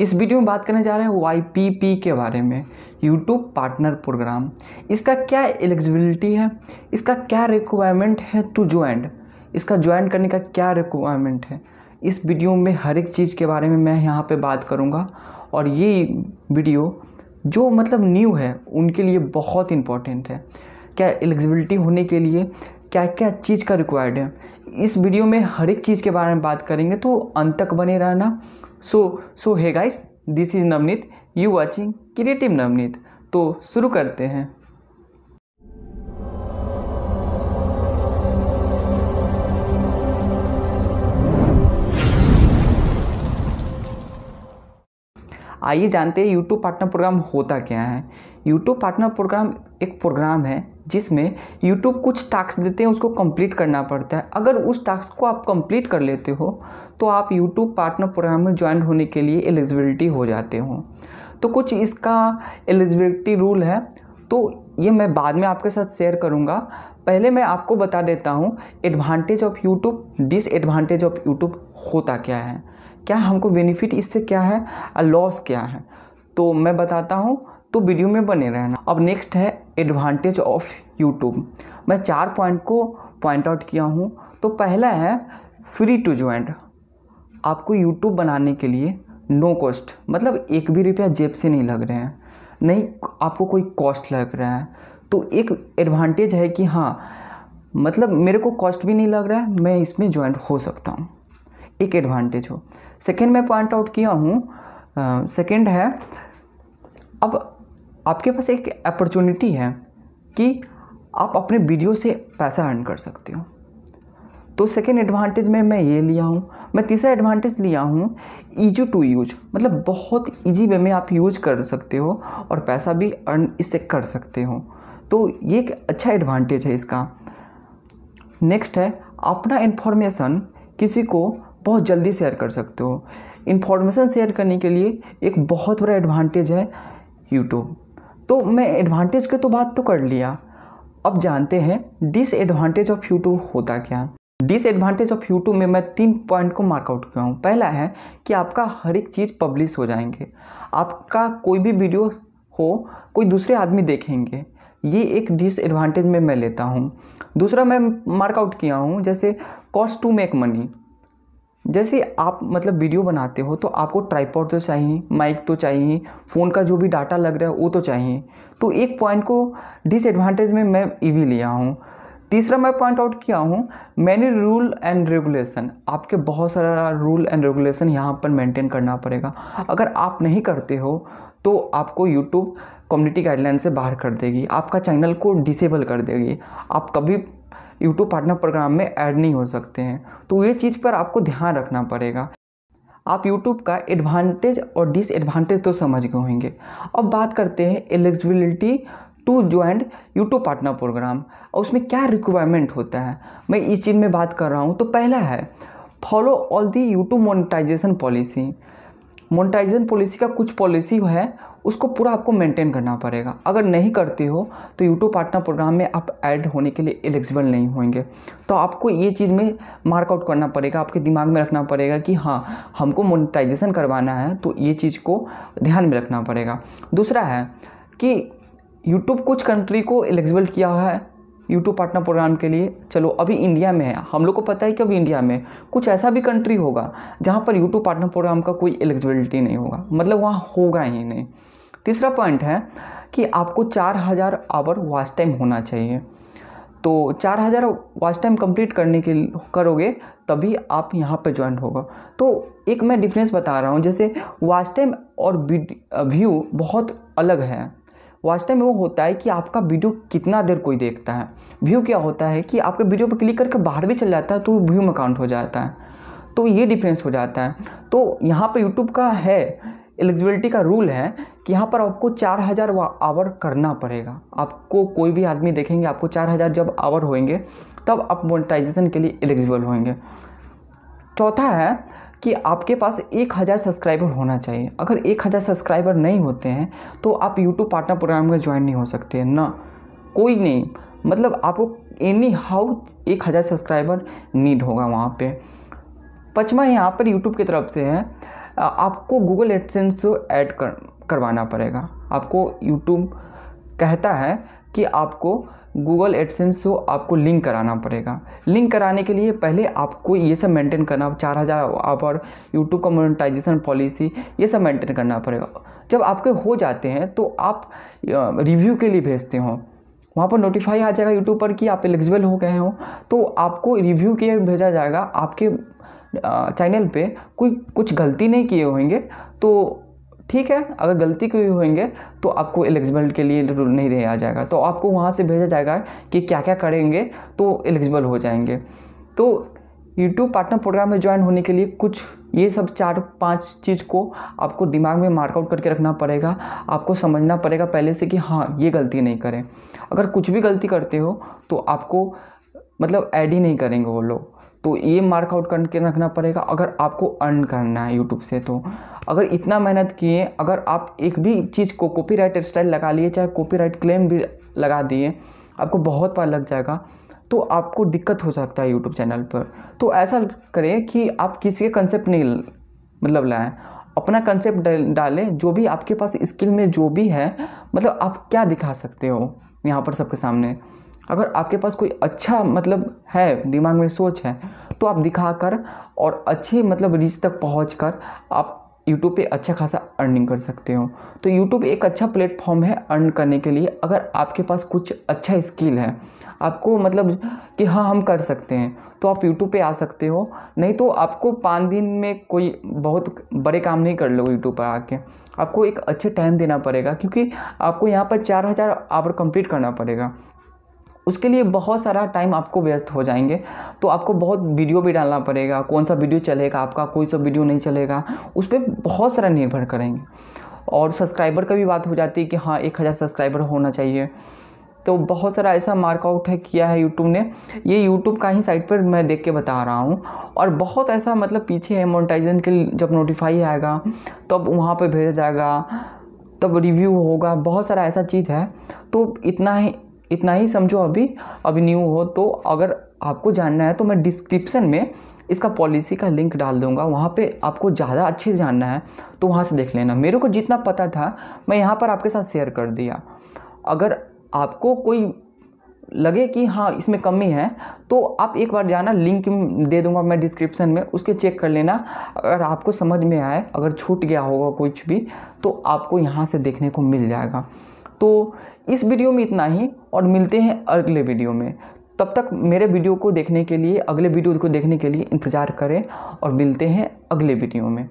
इस वीडियो में बात करने जा रहे हैं वाई के बारे में यूट्यूब पार्टनर प्रोग्राम इसका क्या एलिजिबिलिटी है इसका क्या रिक्वायरमेंट है टू ज्वाइन इसका ज्वाइन करने का क्या रिक्वायरमेंट है इस वीडियो में हर एक चीज़ के बारे में मैं यहाँ पे बात करूँगा और ये वीडियो जो मतलब न्यू है उनके लिए बहुत इम्पॉर्टेंट है क्या एलिजिबिलिटी होने के लिए क्या क्या चीज़ का रिक्वायर्ड है इस वीडियो में हर एक चीज़ के बारे में बात करेंगे तो अंत तक बने रहना so so hi guys this is Navneet you watching creative Navneet तो शुरू करते हैं आइए जानते हैं यूट्यूब पार्टनर प्रोग्राम होता क्या है यूट्यूब पार्टनर प्रोग्राम एक प्रोग्राम है जिसमें यूट्यूब कुछ टास्क देते हैं उसको कंप्लीट करना पड़ता है अगर उस टास्क को आप कंप्लीट कर लेते हो तो आप यूट्यूब पार्टनर प्रोग्राम में ज्वाइन होने के लिए एलिजिबिलिटी हो जाते हो तो कुछ इसका एलिजिबिलिटी रूल है तो ये मैं बाद में आपके साथ शेयर करूँगा पहले मैं आपको बता देता हूँ advantage of YouTube disadvantage of YouTube होता क्या है क्या हमको बेनिफिट इससे क्या है और लॉस क्या है तो मैं बताता हूँ तो वीडियो में बने रहना अब नेक्स्ट है एडवांटेज ऑफ यूट्यूब मैं चार पॉइंट को पॉइंट आउट किया हूँ तो पहला है फ्री टू ज्वाइंट आपको यूट्यूब बनाने के लिए नो कॉस्ट मतलब एक भी रुपया जेब से नहीं लग रहे हैं नहीं आपको कोई कॉस्ट लग रहा है तो एक एडवांटेज है कि हाँ मतलब मेरे को कॉस्ट भी नहीं लग रहा है मैं इसमें ज्वाइंट हो सकता हूँ एक एडवांटेज हो सेकेंड मैं पॉइंट आउट किया हूँ सेकेंड है अब आपके पास एक अपॉर्चुनिटी है कि आप अपने वीडियो से पैसा अर्न कर सकते हो तो सेकेंड एडवांटेज में मैं ये लिया हूँ मैं तीसरा एडवांटेज लिया हूँ ईजी टू यूज मतलब बहुत ईजी वे में आप यूज कर सकते हो और पैसा भी अर्न इससे कर सकते हो तो ये एक अच्छा एडवांटेज है इसका नेक्स्ट है अपना इन्फॉर्मेशन किसी को बहुत जल्दी शेयर कर सकते हो इन्फॉर्मेशन शेयर करने के लिए एक बहुत बड़ा एडवांटेज है यूट्यूब तो मैं एडवांटेज की तो बात तो कर लिया अब जानते हैं डिसएडवांटेज ऑफ यूट्यूब होता क्या डिसएडवांटेज ऑफ यूट्यूब में मैं तीन पॉइंट को मार्कआउट किया हूँ पहला है कि आपका हर एक चीज़ पब्लिश हो जाएंगे आपका कोई भी वीडियो हो कोई दूसरे आदमी देखेंगे ये एक डिसएडवांटेज में मैं लेता हूँ दूसरा मैं मार्कआउट किया हूँ जैसे कॉस्ट टू मेक मनी जैसे आप मतलब वीडियो बनाते हो तो आपको ट्राईपॉड तो चाहिए माइक तो चाहिए फ़ोन का जो भी डाटा लग रहा है वो तो चाहिए तो एक पॉइंट को डिसएडवांटेज में मैं ई भी लिया हूँ तीसरा मैं पॉइंट आउट किया हूँ मैंने रूल एंड रेगुलेशन आपके बहुत सारा रूल एंड रेगुलेशन यहाँ पर मेंटेन करना पड़ेगा अगर आप नहीं करते हो तो आपको यूट्यूब कम्युनिटी गाइडलाइन से बाहर कर देगी आपका चैनल को डिसेबल कर देगी आप कभी यूट्यूब पार्टनर प्रोग्राम में ऐड नहीं हो सकते हैं तो ये चीज़ पर आपको ध्यान रखना पड़ेगा आप यूट्यूब का एडवांटेज और डिसएडवांटेज तो समझ गए होंगे अब बात करते हैं eligibility to joint YouTube partner program और उसमें क्या रिक्वायरमेंट होता है मैं इस चीज़ में बात कर रहा हूँ तो पहला है follow all the YouTube monetisation policy monetisation policy का कुछ पॉलिसी है उसको पूरा आपको मेंटेन करना पड़ेगा अगर नहीं करते हो तो यूट्यूब पार्टनर प्रोग्राम में आप ऐड होने के लिए एलिजिबल नहीं होंगे तो आपको ये चीज़ में मार्कआउट करना पड़ेगा आपके दिमाग में रखना पड़ेगा कि हाँ हमको मोनिटाइजेशन करवाना है तो ये चीज़ को ध्यान में रखना पड़ेगा दूसरा है कि यूट्यूब कुछ कंट्री को एलिजिबल किया है यूट्यूब पार्टनर प्रोग्राम के लिए चलो अभी इंडिया में है हम लोग को पता है कि अभी इंडिया में कुछ ऐसा भी कंट्री होगा जहाँ पर यूट्यूब पार्टनर प्रोग्राम का कोई एलिजिबिलिटी नहीं होगा मतलब वहाँ होगा ही नहीं तीसरा पॉइंट है कि आपको चार हज़ार आवर वॉच टाइम होना चाहिए तो चार हज़ार वॉच टाइम कंप्लीट करने के करोगे तभी आप यहाँ पर ज्वाइन होगा तो एक मैं डिफरेंस बता रहा हूँ जैसे वॉच टाइम और व्यू बहुत अलग है वास्तव में वो होता है कि आपका वीडियो कितना देर कोई देखता है व्यू क्या होता है कि आपका वीडियो पर क्लिक करके बाहर भी चल जाता है तो व्यू में काउंट हो जाता है तो ये डिफरेंस हो जाता है तो यहाँ पर यूट्यूब का है एलिजिबिलिटी का रूल है कि यहाँ पर आपको चार हज़ार आवर करना पड़ेगा आपको कोई भी आदमी देखेंगे आपको चार हज़ार जब आवर होंगे तब आप मोनेटाइजेशन के लिए एलिजिबल होंगे चौथा है कि आपके पास एक हज़ार सब्सक्राइबर होना चाहिए अगर एक हज़ार सब्सक्राइबर नहीं होते हैं तो आप यूट्यूब पार्टनर प्रोग्राम में ज्वाइन नहीं हो सकते हैं ना कोई नहीं मतलब आपको एनी हाउ एक हज़ार सब्सक्राइबर नीड होगा वहाँ पे पचमा यहाँ पर यूट्यूब की तरफ से है आपको गूगल एडसेंस से ऐड कर करवाना पड़ेगा आपको यूट्यूब कहता है कि आपको गूगल एडसेंस को आपको लिंक कराना पड़ेगा लिंक कराने के लिए पहले आपको ये सब मेंटेन करना चार हज़ार आप और यूट्यूब का मोनेटाइजेशन पॉलिसी ये सब मेंटेन करना पड़ेगा जब आपके हो जाते हैं तो आप रिव्यू के लिए भेजते हो वहाँ पर नोटिफाई आ जाएगा यूट्यूब पर कि आप एलिजिबल हो गए हो तो आपको रिव्यू के भेजा जाएगा आपके चैनल पे कोई कुछ गलती नहीं किए होंगे तो ठीक है अगर गलती कोई होंगे तो आपको एलिजिबल के लिए नहीं दिया जाएगा तो आपको वहाँ से भेजा जाएगा कि क्या क्या करेंगे तो एलिजिबल हो जाएंगे तो यूट्यूब पार्टनर प्रोग्राम में ज्वाइन होने के लिए कुछ ये सब चार पांच चीज़ को आपको दिमाग में मार्कआउट करके रखना पड़ेगा आपको समझना पड़ेगा पहले से कि हाँ ये गलती नहीं करें अगर कुछ भी गलती करते हो तो आपको मतलब ऐड ही नहीं करेंगे वो लोग तो ये मार्कआउट करके रखना पड़ेगा अगर आपको अर्न करना है यूट्यूब से तो अगर इतना मेहनत किए अगर आप एक भी चीज़ को कॉपी राइट स्टाइल लगा लिए चाहे राइट क्लेम भी लगा दिए आपको बहुत पार लग जाएगा तो आपको दिक्कत हो सकता है यूट्यूब चैनल पर तो ऐसा करें कि आप किसी के कंसेप्ट नहीं मतलब लाएँ अपना कंसेप्ट डालें जो भी आपके पास स्किल में जो भी है मतलब आप क्या दिखा सकते हो यहाँ पर सबके सामने अगर आपके पास कोई अच्छा मतलब है दिमाग में सोच है तो आप दिखा कर और अच्छे मतलब रीच तक पहुँच कर आप यूट्यूब पे अच्छा खासा अर्निंग कर सकते हो तो यूट्यूब एक अच्छा प्लेटफॉर्म है अर्न करने के लिए अगर आपके पास कुछ अच्छा स्किल है आपको मतलब कि हाँ हम कर सकते हैं तो आप यूट्यूब पे आ सकते हो नहीं तो आपको पाँच दिन में कोई बहुत बड़े काम नहीं कर लोगे यूट्यूब पर आके आपको एक अच्छे टाइम देना पड़ेगा क्योंकि आपको यहाँ पर चार हज़ार आवर कंप्लीट करना पड़ेगा उसके लिए बहुत सारा टाइम आपको व्यस्त हो जाएंगे तो आपको बहुत वीडियो भी डालना पड़ेगा कौन सा वीडियो चलेगा आपका कोई सा वीडियो नहीं चलेगा उस पर बहुत सारा निर्भर करेंगे और सब्सक्राइबर का भी बात हो जाती है कि हाँ एक हज़ार सब्सक्राइबर होना चाहिए तो बहुत सारा ऐसा मार्कआउट है किया है यूट्यूब ने ये यूट्यूब का ही साइट पर मैं देख के बता रहा हूँ और बहुत ऐसा मतलब पीछे है मोनिटाइजेशन के जब नोटिफाई आएगा तब तो वहाँ पर भेजा जाएगा तब रिव्यू होगा बहुत सारा ऐसा चीज़ है तो इतना ही इतना ही समझो अभी अभी न्यू हो तो अगर आपको जानना है तो मैं डिस्क्रिप्सन में इसका पॉलिसी का लिंक डाल दूंगा वहाँ पे आपको ज़्यादा अच्छे से जानना है तो वहाँ से देख लेना मेरे को जितना पता था मैं यहाँ पर आपके साथ शेयर कर दिया अगर आपको कोई लगे कि हाँ इसमें कमी है तो आप एक बार जाना लिंक दे दूंगा मैं डिस्क्रिप्शन में उसके चेक कर लेना अगर आपको समझ में आए अगर छूट गया होगा कुछ भी तो आपको यहाँ से देखने को मिल जाएगा तो इस वीडियो में इतना ही और मिलते हैं अगले वीडियो में तब तक मेरे वीडियो को देखने के लिए अगले वीडियो को देखने के लिए इंतज़ार करें और मिलते हैं अगले वीडियो में